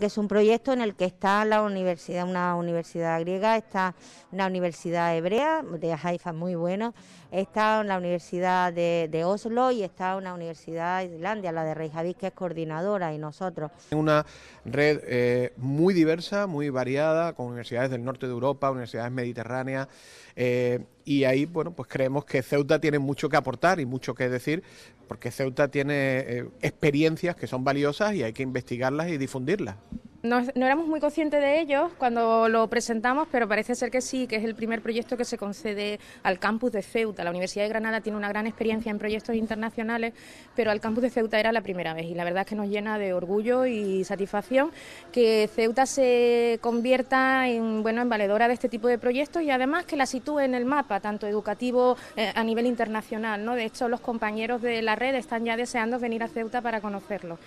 que es un proyecto en el que está la universidad, una universidad griega, está una universidad hebrea, de Haifa muy bueno, está la universidad de, Oslo y está una universidad de Islandia, la de Javis que es coordinadora y nosotros. Una red eh, muy diversa, muy variada, con universidades del norte de Europa, universidades mediterráneas. Eh, y ahí, bueno, pues creemos que Ceuta tiene mucho que aportar y mucho que decir, porque Ceuta tiene eh, experiencias que son valiosas y hay que investigarlas y difundirlas. No, éramos muy conscientes de ello cuando lo presentamos, pero parece ser que sí, que es el primer proyecto que se concede al campus de Ceuta. La Universidad de Granada tiene una gran experiencia en proyectos internacionales, pero al campus de Ceuta era la primera vez y la verdad es que nos llena de orgullo y satisfacción que Ceuta se convierta en, bueno, en valedora de este tipo de proyectos y además que la sitúe en el mapa, tanto educativo eh, a nivel internacional. ¿no? De hecho, los compañeros de la red están ya deseando venir a Ceuta para conocerlo.